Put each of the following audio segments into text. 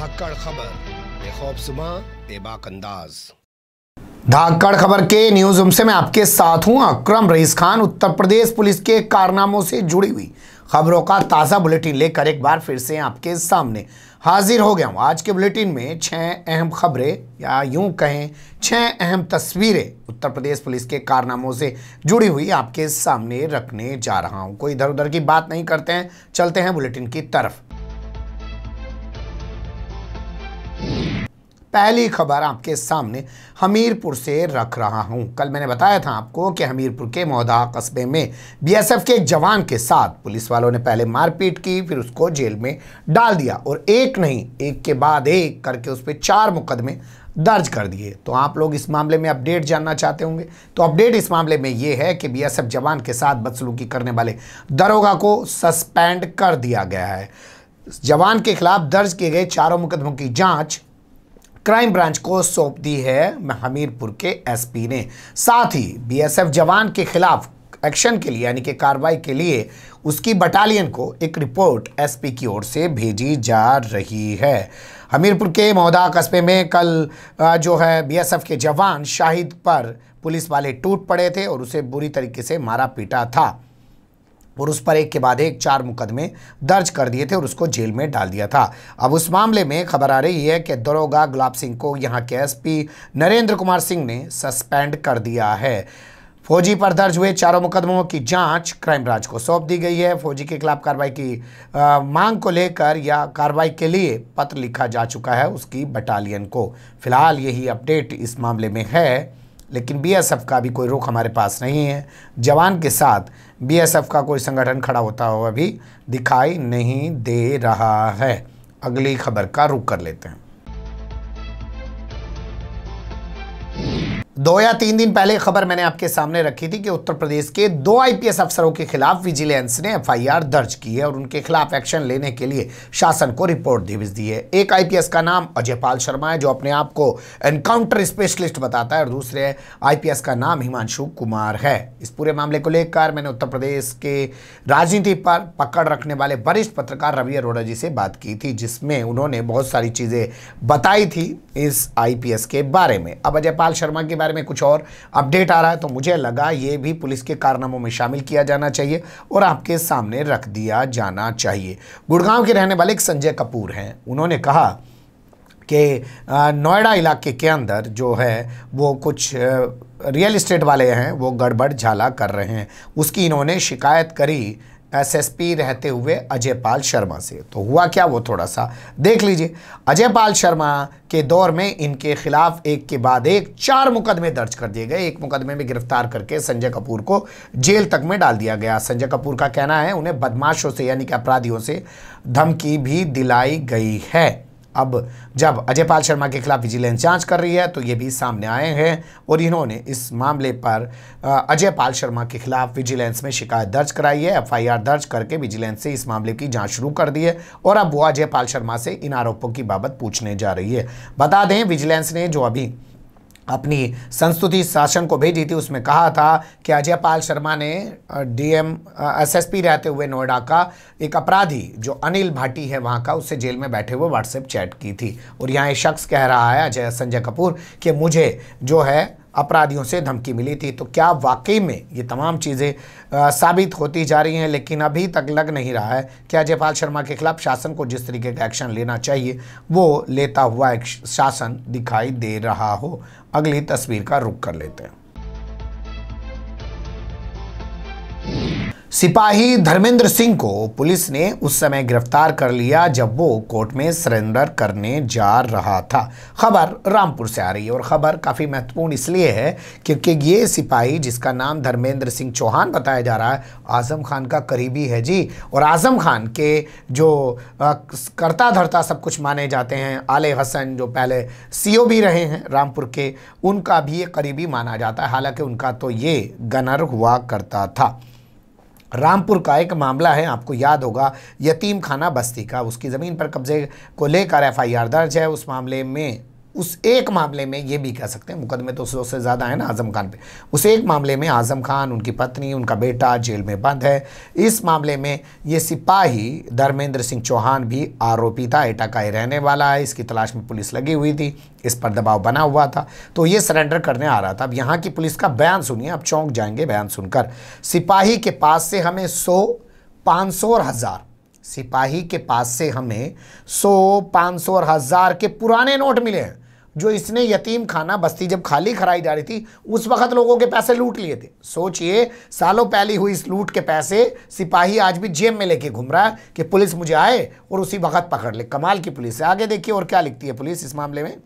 धाकड़ खबर बेखौफ सुबह बेबाक अंदाज धाकड़ खबर के न्यूज रूम से मैं आपके साथ हूं अक्रम रईस खान उत्तर प्रदेश पुलिस के कारनामों से जुड़ी हुई खबरों का ताज़ा बुलेटिन लेकर एक बार फिर से आपके सामने हाजिर हो गया हूं आज के बुलेटिन में छह अहम खबरें या यूं कहें छह अहम तस्वीरें उत्तर प्रदेश पुलिस के कारनामों से जुड़ी हुई आपके सामने रखने जा रहा हूँ कोई इधर उधर की बात नहीं करते हैं चलते हैं बुलेटिन की तरफ पहली खबर आपके सामने हमीरपुर से रख रहा हूं कल मैंने बताया था आपको कि हमीरपुर के मोहदा कस्बे में बीएसएफ के एक जवान के साथ पुलिस वालों ने पहले मारपीट की फिर उसको जेल में डाल दिया और एक नहीं एक के बाद एक करके उस पर चार मुकदमे दर्ज कर दिए तो आप लोग इस मामले में अपडेट जानना चाहते होंगे तो अपडेट इस मामले में ये है कि बीएसएफ जवान के साथ बदसलूकी करने वाले दरोगा को सस्पेंड कर दिया गया है जवान के खिलाफ दर्ज किए गए चारों मुकदमों की जांच क्राइम ब्रांच को सौंप दी है हमीरपुर के एसपी ने साथ ही बीएसएफ जवान के खिलाफ एक्शन के लिए यानी कि कार्रवाई के लिए उसकी बटालियन को एक रिपोर्ट एसपी की ओर से भेजी जा रही है हमीरपुर के महोदा कस्बे में कल जो है बीएसएफ के जवान शाहिद पर पुलिस वाले टूट पड़े थे और उसे बुरी तरीके से मारा पीटा था और उस पर एक के बाद एक चार मुकदमे दर्ज कर दिए थे और उसको जेल में डाल दिया था अब उस मामले में खबर आ रही है कि दरोगा गुलाब सिंह को यहाँ के एस नरेंद्र कुमार सिंह ने सस्पेंड कर दिया है फौजी पर दर्ज हुए चारों मुकदमों की जांच क्राइम ब्रांच को सौंप दी गई है फौजी के खिलाफ कार्रवाई की आ, मांग को लेकर या कार्रवाई के लिए पत्र लिखा जा चुका है उसकी बटालियन को फिलहाल यही अपडेट इस मामले में है लेकिन बीएसएफ का भी कोई रुख हमारे पास नहीं है जवान के साथ बीएसएफ का कोई संगठन खड़ा होता हुआ भी दिखाई नहीं दे रहा है अगली खबर का रुख कर लेते हैं दो या तीन दिन पहले खबर मैंने आपके सामने रखी थी कि उत्तर प्रदेश के दो आईपीएस अफसरों के खिलाफ विजिलेंस ने एफआईआर दर्ज की है और उनके खिलाफ एक्शन लेने के लिए शासन को रिपोर्ट भेज दी है एक आईपीएस का नाम अजयपाल शर्मा है जो अपने आप को एनकाउंटर स्पेशलिस्ट बताता है और दूसरे आईपीएस का नाम हिमांशु कुमार है इस पूरे मामले को लेकर मैंने उत्तर प्रदेश के राजनीति पर पकड़ रखने वाले वरिष्ठ पत्रकार रवि अरोड़ा जी से बात की थी जिसमें उन्होंने बहुत सारी चीज़ें बताई थी इस आई के बारे में अब अजयपाल शर्मा के बारे बारे में कुछ और अपडेट आ रहा है तो मुझे लगा ये भी पुलिस के कारनामों में शामिल किया जाना चाहिए और आपके सामने रख दिया जाना चाहिए गुड़गांव के रहने वाले एक संजय कपूर हैं उन्होंने कहा कि नोएडा इलाके के अंदर जो है वो कुछ रियल इस्टेट वाले हैं वो गड़बड़ झाला कर रहे हैं उसकी इन्होंने शिकायत करी एसएसपी रहते हुए अजय पाल शर्मा से तो हुआ क्या वो थोड़ा सा देख लीजिए अजय पाल शर्मा के दौर में इनके खिलाफ एक के बाद एक चार मुकदमे दर्ज कर दिए गए एक मुकदमे में गिरफ्तार करके संजय कपूर को जेल तक में डाल दिया गया संजय कपूर का कहना है उन्हें बदमाशों से यानी कि अपराधियों से धमकी भी दिलाई गई है अब जब अजयपाल शर्मा के खिलाफ विजिलेंस जांच कर रही है तो ये भी सामने आए हैं और इन्होंने इस मामले पर अजयपाल शर्मा के खिलाफ विजिलेंस में शिकायत दर्ज कराई है एफआईआर दर्ज करके विजिलेंस से इस मामले की जांच शुरू कर दी है और अब वो अजयपाल शर्मा से इन आरोपों की बाबत पूछने जा रही है बता दें विजिलेंस ने जो अभी अपनी संस्तुति शासन को भेजी थी उसमें कहा था कि अजय पाल शर्मा ने डीएम एसएसपी रहते हुए नोएडा का एक अपराधी जो अनिल भाटी है वहाँ का उससे जेल में बैठे हुए व्हाट्सएप चैट की थी और यहाँ एक शख्स कह रहा है अजय संजय कपूर कि मुझे जो है अपराधियों से धमकी मिली थी तो क्या वाकई में ये तमाम चीज़ें साबित होती जा रही हैं लेकिन अभी तक लग नहीं रहा है कि अजयपाल शर्मा के खिलाफ शासन को जिस तरीके का एक्शन लेना चाहिए वो लेता हुआ शासन दिखाई दे रहा हो अगली तस्वीर का रुख कर लेते हैं सिपाही धर्मेंद्र सिंह को पुलिस ने उस समय गिरफ्तार कर लिया जब वो कोर्ट में सरेंडर करने जा रहा था खबर रामपुर से आ रही है और ख़बर काफ़ी महत्वपूर्ण इसलिए है क्योंकि ये सिपाही जिसका नाम धर्मेंद्र सिंह चौहान बताया जा रहा है आज़म खान का करीबी है जी और आज़म खान के जो करता धरता सब कुछ माने जाते हैं आले हसन जो पहले सी भी रहे हैं रामपुर के उनका भी ये करीबी माना जाता है हालाँकि उनका तो ये गनर हुआ करता था रामपुर का एक मामला है आपको याद होगा यतीम खाना बस्ती का उसकी ज़मीन पर कब्जे को लेकर एफआईआर दर्ज है उस मामले में उस एक मामले में ये भी कह सकते हैं मुकदमे तो सौ से ज़्यादा है ना आज़म खान पे उस एक मामले में आज़म खान उनकी पत्नी उनका बेटा जेल में बंद है इस मामले में ये सिपाही धर्मेंद्र सिंह चौहान भी आरोपी था एटा का ही रहने वाला है इसकी तलाश में पुलिस लगी हुई थी इस पर दबाव बना हुआ था तो ये सरेंडर करने आ रहा था अब यहाँ की पुलिस का बयान सुनिए अब चौंक जाएंगे बयान सुनकर सिपाही के पास से हमें सौ पाँच सौ और हज़ार सिपाही के पास से हमें सौ पाँच सौ और हज़ार के पुराने नोट मिले हैं जो इसने यतीम खाना बस्ती जब खाली खराई जा रही थी उस वक्त लोगों के पैसे लूट लिए थे सोचिए सालों पहले हुई इस लूट के पैसे सिपाही आज भी जेब में लेके घूम रहा है कि पुलिस मुझे आए और उसी वक्त पकड़ ले कमाल की पुलिस है आगे देखिए और क्या लिखती है पुलिस इस मामले में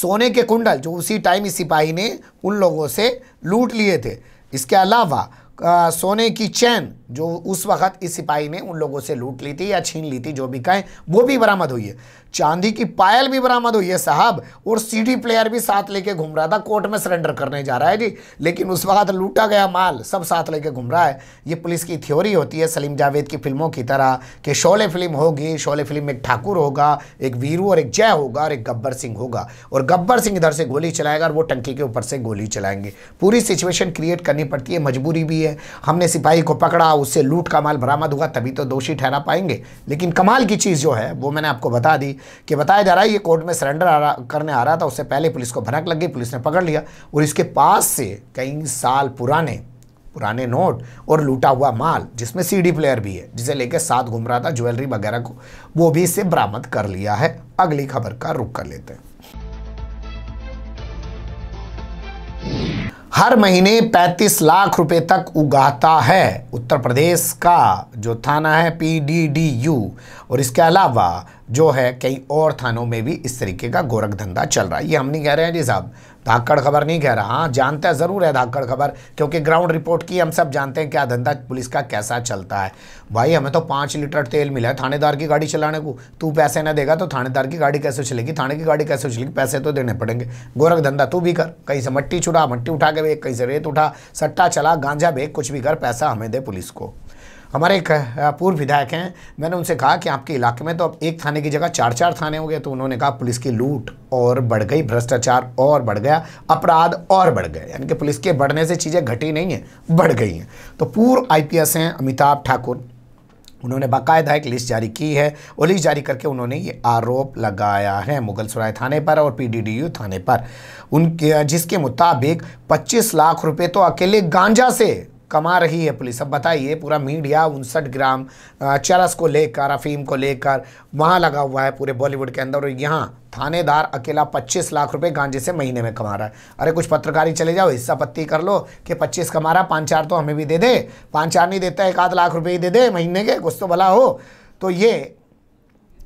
सोने के कुंडल जो उसी टाइम इस सिपाही ने उन लोगों से लूट लिए थे इसके अलावा आ, सोने की चैन जो उस वक्त इस सिपाही ने उन लोगों से लूट ली थी या छीन ली थी जो भी कहें वो भी बरामद हुई है चांदी की पायल भी बरामद हुई है साहब और सीडी प्लेयर भी साथ लेके घूम रहा था कोर्ट में सरेंडर करने जा रहा है जी लेकिन उस वक्त लूटा गया माल सब साथ लेके घूम रहा है ये पुलिस की थ्योरी होती है सलीम जावेद की फिल्मों की तरह कि शोले फिल्म होगी शोले फिल्म में एक ठाकुर होगा एक वीरू और एक जय होगा और एक गब्बर सिंह होगा और गब्बर सिंह इधर से गोली चलाएगा और वो टंकी के ऊपर से गोली चलाएंगे पूरी सिचुएशन क्रिएट करनी पड़ती है मजबूरी भी है है हमने सिपाही को पकड़ा उससे लूट का माल बरामद हुआ तभी तो दोषी ठहरा पाएंगे लेकिन कमाल की चीज़ जो है वो मैंने आपको बता दी कि बताया जा रहा है ये कोर्ट में सरेंडर आ रहा करने आ रहा था उससे पहले पुलिस को भनक लग गई पुलिस ने पकड़ लिया और इसके पास से कई साल पुराने पुराने नोट और लूटा हुआ माल जिसमें सीडी प्लेयर भी है जिसे लेकर साथ घूम रहा था ज्वेलरी वगैरह को वो भी इसे बरामद कर लिया है अगली खबर का रुख कर लेते हैं हर महीने 35 लाख रुपए तक उगाता है उत्तर प्रदेश का जो थाना है पीडीडीयू और इसके अलावा जो है कई और थानों में भी इस तरीके का गोरख धंधा चल रहा है ये हम नहीं कह रहे हैं जी साहब धाकड़ खबर नहीं कह रहा हाँ जानते हैं ज़रूर है धाकड़ खबर क्योंकि ग्राउंड रिपोर्ट की हम सब जानते हैं क्या धंधा पुलिस का कैसा चलता है भाई हमें तो पाँच लीटर तेल मिला है थानेदार की गाड़ी चलाने को तू पैसे ना देगा तो थानेदार की गाड़ी कैसे चलेगी थाने की गाड़ी कैसे चलेगी पैसे तो देने पड़ेंगे गोरख धंधा तू भी कर कहीं से मट्टी छुड़ा मट्टी उठा के बेच कहीं से रेत उठा सट्टा चला गांजा बेच कुछ भी कर पैसा हमें दे पुलिस को हमारे एक पूर्व विधायक हैं मैंने उनसे कहा कि आपके इलाके में तो अब एक थाने की जगह चार चार थाने हो गए तो उन्होंने कहा पुलिस की लूट और बढ़ गई भ्रष्टाचार और बढ़ गया अपराध और बढ़ गए यानी कि पुलिस के बढ़ने से चीज़ें घटी नहीं हैं बढ़ गई हैं तो पूर्व एस हैं अमिताभ ठाकुर उन्होंने बाकायदा एक लिस्ट जारी की है और लिस्ट जारी करके उन्होंने ये आरोप लगाया है मुगल सराय थाने पर और पीडीडीयू थाने पर उनके जिसके मुताबिक 25 लाख रुपए तो अकेले गांजा से कमा रही है पुलिस अब बताइए पूरा मीडिया उनसठ ग्राम चरस को लेकर अफीम को लेकर वहाँ लगा हुआ है पूरे बॉलीवुड के अंदर और यहाँ थानेदार अकेला 25 लाख रुपए गांजे से महीने में कमा रहा है अरे कुछ पत्रकारी चले जाओ हिस्सा पत्ती कर लो कि 25 कमा रहा पाँच चार तो हमें भी दे दे पाँच चार नहीं देता एक आध लाख रुपये ही दे दे महीने के कुछ तो भला हो तो ये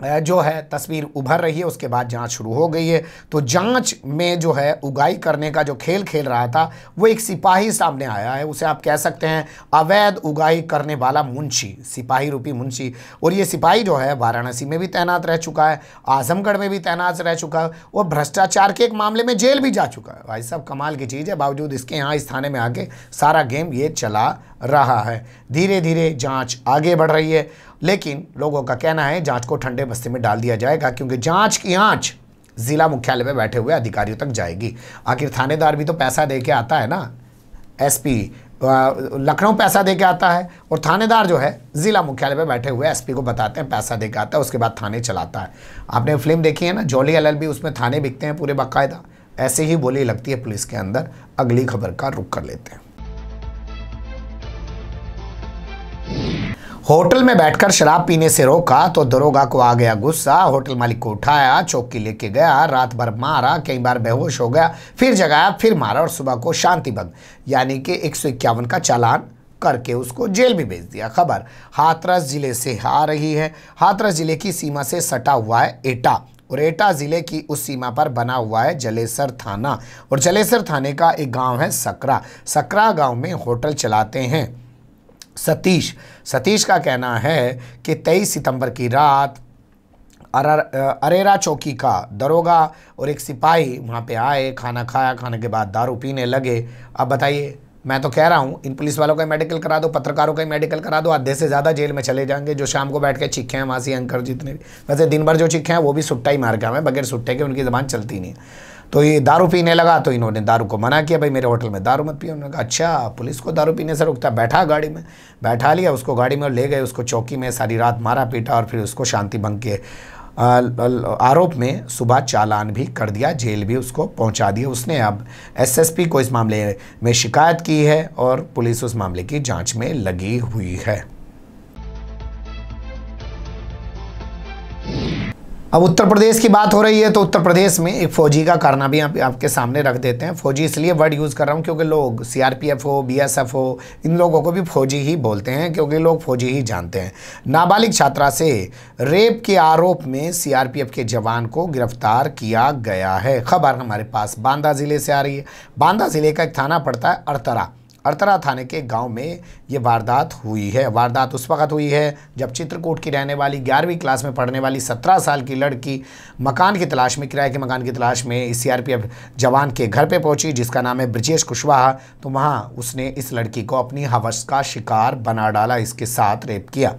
जो है तस्वीर उभर रही है उसके बाद जांच शुरू हो गई है तो जांच में जो है उगाई करने का जो खेल खेल रहा था वो एक सिपाही सामने आया है उसे आप कह सकते हैं अवैध उगाई करने वाला मुंशी सिपाही रूपी मुंशी और ये सिपाही जो है वाराणसी में भी तैनात रह चुका है आजमगढ़ में भी तैनात रह चुका है और भ्रष्टाचार के एक मामले में जेल भी जा चुका है भाई साहब कमाल की चीज़ है बावजूद इसके यहाँ इस थाने में आके सारा गेम ये चला रहा है धीरे धीरे जाँच आगे बढ़ रही है लेकिन लोगों का कहना है जांच को ठंडे बस्ते में डाल दिया जाएगा क्योंकि जांच की आँच जिला मुख्यालय में बैठे हुए अधिकारियों तक जाएगी आखिर थानेदार भी तो पैसा दे के आता है ना एस लखनऊ पैसा दे के आता है और थानेदार जो है ज़िला मुख्यालय में बैठे हुए एसपी को बताते हैं पैसा दे के आता है उसके बाद थाने चलाता है आपने फिल्म देखी है ना जॉली एलएलबी उसमें थाने बिकते हैं पूरे बाकायदा ऐसे ही बोली लगती है पुलिस के अंदर अगली खबर का रुख कर लेते हैं होटल में बैठकर शराब पीने से रोका तो दरोगा को आ गया गुस्सा होटल मालिक को उठाया चौकी लेके गया रात भर मारा कई बार बेहोश हो गया फिर जगाया फिर मारा और सुबह को शांति भंग यानी कि एक का चालान करके उसको जेल भी भेज दिया खबर हाथरस ज़िले से आ रही है हाथरस ज़िले की सीमा से सटा हुआ है एटा और एटा ज़िले की उस सीमा पर बना हुआ है जलेसर थाना और जलेसर थाने का एक गांव है सकरा सकरा गांव में होटल चलाते हैं सतीश सतीश का कहना है कि 23 सितंबर की रात अरा अरेरा चौकी का दरोगा और एक सिपाही वहाँ पे आए खाना खाया खाने के बाद दारू पीने लगे अब बताइए मैं तो कह रहा हूँ इन पुलिस वालों का मेडिकल करा दो पत्रकारों का मेडिकल करा दो आधे से ज़्यादा जेल में चले जाएंगे जो शाम को बैठ के चिखे हैं से अंकर जितने वैसे दिन भर जो चिखे हैं वो भी सुट्टा ही मार के हमें बगैर सुट्टे के उनकी ज़बान चलती नहीं है तो ये दारू पीने लगा तो इन्होंने दारू को मना किया भाई मेरे होटल में दारू मत पियो उन्होंने कहा अच्छा पुलिस को दारू पीने से रोकता बैठा गाड़ी में बैठा लिया उसको गाड़ी में ले गए उसको चौकी में सारी रात मारा पीटा और फिर उसको शांति भंग के आरोप में सुबह चालान भी कर दिया जेल भी उसको पहुंचा दिया उसने अब एसएसपी को इस मामले में शिकायत की है और पुलिस उस मामले की जांच में लगी हुई है अब उत्तर प्रदेश की बात हो रही है तो उत्तर प्रदेश में एक फ़ौजी का कारना भी आप, आपके सामने रख देते हैं फ़ौजी इसलिए वर्ड यूज़ कर रहा हूँ क्योंकि लोग सीआरपीएफ हो बीएसएफ हो इन लोगों को भी फ़ौजी ही बोलते हैं क्योंकि लोग फ़ौजी ही जानते हैं नाबालिग छात्रा से रेप के आरोप में सीआरपीएफ के जवान को गिरफ्तार किया गया है खबर हमारे पास बांदा ज़िले से आ रही है बांदा ज़िले का एक थाना पड़ता है अरतरा अरतरा थाने के गांव में ये वारदात हुई है वारदात उस वक्त हुई है जब चित्रकूट की रहने वाली ग्यारहवीं क्लास में पढ़ने वाली सत्रह साल की लड़की मकान की तलाश में किराए के मकान की तलाश में सीआरपीएफ जवान के घर पे पहुंची जिसका नाम है ब्रजेश कुशवाहा तो वहाँ उसने इस लड़की को अपनी हवस का शिकार बना डाला इसके साथ रेप किया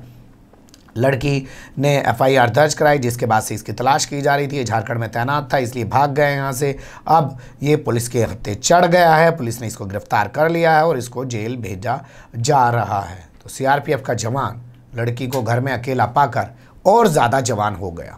लड़की ने एफआईआर दर्ज कराई जिसके बाद से इसकी तलाश की जा रही थी झारखंड में तैनात था इसलिए भाग गए यहाँ से अब ये पुलिस के हत्ते चढ़ गया है पुलिस ने इसको गिरफ्तार कर लिया है और इसको जेल भेजा जा रहा है तो सीआरपीएफ का जवान लड़की को घर में अकेला पाकर और ज़्यादा जवान हो गया